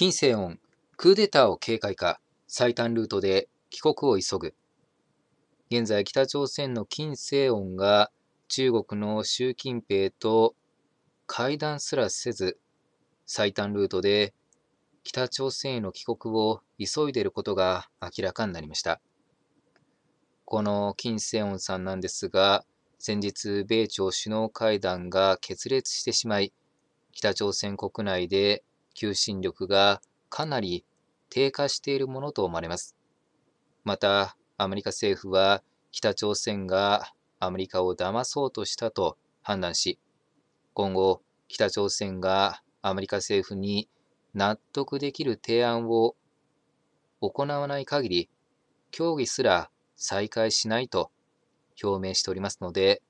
金星音、クーデターを警戒か、最短ルートで帰国を急ぐ。現在、北朝鮮の金正恩が中国の習近平と会談すらせず、最短ルートで北朝鮮への帰国を急いでいることが明らかになりました。この金正恩さんなんですが、先日、米朝首脳会談が決裂してしまい、北朝鮮国内で求心力がかなり低下しているものと思われます。また、アメリカ政府は北朝鮮がアメリカを騙そうとしたと判断し、今後、北朝鮮がアメリカ政府に納得できる提案を行わない限り、協議すら再開しないと表明しておりますので、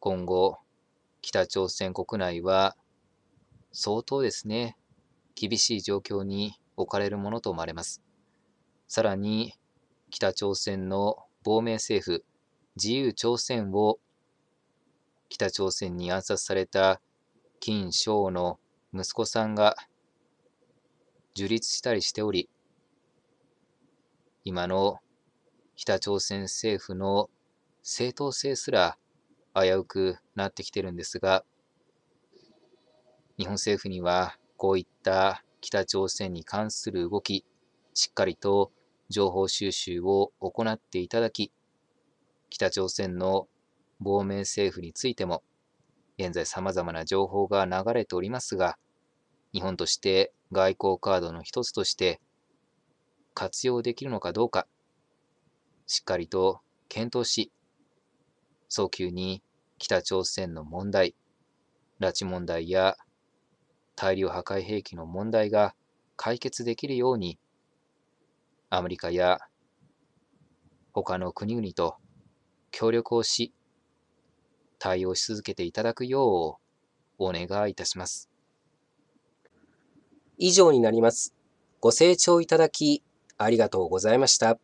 今後、北朝鮮国内は相当ですね、厳しい状況に置かれるものと思われます。さらに、北朝鮮の亡命政府、自由朝鮮を北朝鮮に暗殺された金正の息子さんが樹立したりしており、今の北朝鮮政府の正当性すら危うくなってきてるんですが、日本政府にはこういった北朝鮮に関する動き、しっかりと情報収集を行っていただき、北朝鮮の亡命政府についても、現在様々な情報が流れておりますが、日本として外交カードの一つとして活用できるのかどうか、しっかりと検討し、早急に北朝鮮の問題、拉致問題や大量破壊兵器の問題が解決できるようにアメリカや他の国々と協力をし対応し続けていただくようお願いいたします。以上になります。ご清聴いただきありがとうございました。